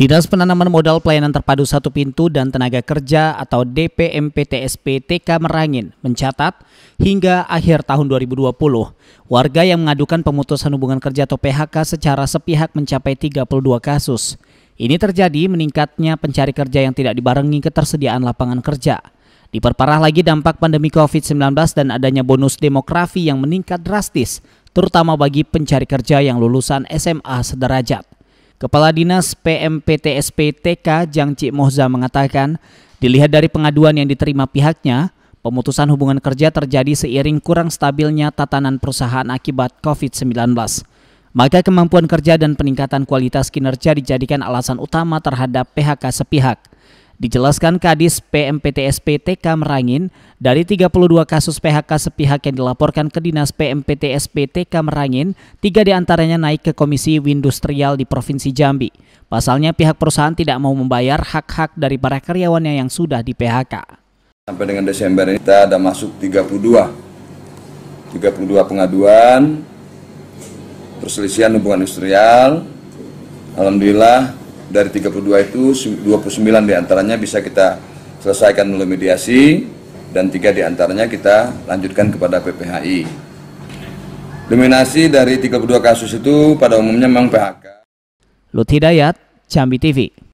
Dinas Penanaman Modal Pelayanan Terpadu Satu Pintu dan Tenaga Kerja atau DPMPTSP TK Merangin mencatat hingga akhir tahun 2020, warga yang mengadukan pemutusan hubungan kerja atau PHK secara sepihak mencapai 32 kasus. Ini terjadi meningkatnya pencari kerja yang tidak dibarengi ketersediaan lapangan kerja. Diperparah lagi dampak pandemi COVID-19 dan adanya bonus demografi yang meningkat drastis, terutama bagi pencari kerja yang lulusan SMA sederajat. Kepala Dinas PMPTSP TK Jang Cik Mohza mengatakan, dilihat dari pengaduan yang diterima pihaknya, pemutusan hubungan kerja terjadi seiring kurang stabilnya tatanan perusahaan akibat COVID-19. Maka kemampuan kerja dan peningkatan kualitas kinerja dijadikan alasan utama terhadap PHK sepihak. Dijelaskan Kadis PMPTSP TK Merangin, dari 32 kasus PHK sepihak yang dilaporkan ke Dinas PMPTSP TK Merangin, tiga diantaranya naik ke Komisi Windustrial di Provinsi Jambi. Pasalnya pihak perusahaan tidak mau membayar hak-hak dari para karyawannya yang sudah di PHK. Sampai dengan Desember ini kita ada masuk 32. 32 pengaduan, perselisihan hubungan industrial, Alhamdulillah dari 32 itu 29 diantaranya bisa kita selesaikan melalui mediasi dan tiga diantaranya kita lanjutkan kepada PPHI. Dominasi dari 32 kasus itu pada umumnya memang PHK. Lutfi Dayat, Jambi TV.